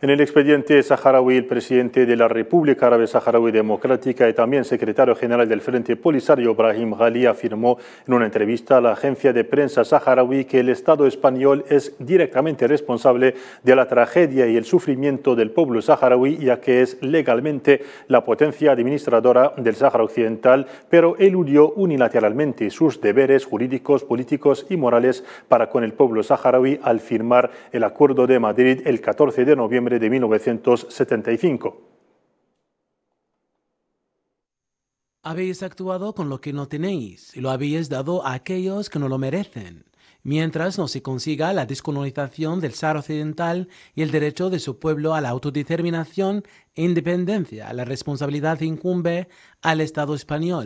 En el expediente saharaui, el presidente de la República Árabe Saharaui Democrática y también secretario general del Frente Polisario, Ibrahim Ghali, afirmó en una entrevista a la agencia de prensa saharaui que el Estado español es directamente responsable de la tragedia y el sufrimiento del pueblo saharaui, ya que es legalmente la potencia administradora del Sahara Occidental, pero eludió unilateralmente sus deberes jurídicos, políticos y morales para con el pueblo saharaui al firmar el Acuerdo de Madrid el 14 de noviembre de 1975. Habéis actuado con lo que no tenéis y lo habéis dado a aquellos que no lo merecen, mientras no se consiga la descolonización del Sahara Occidental y el derecho de su pueblo a la autodeterminación e independencia. La responsabilidad incumbe al Estado español.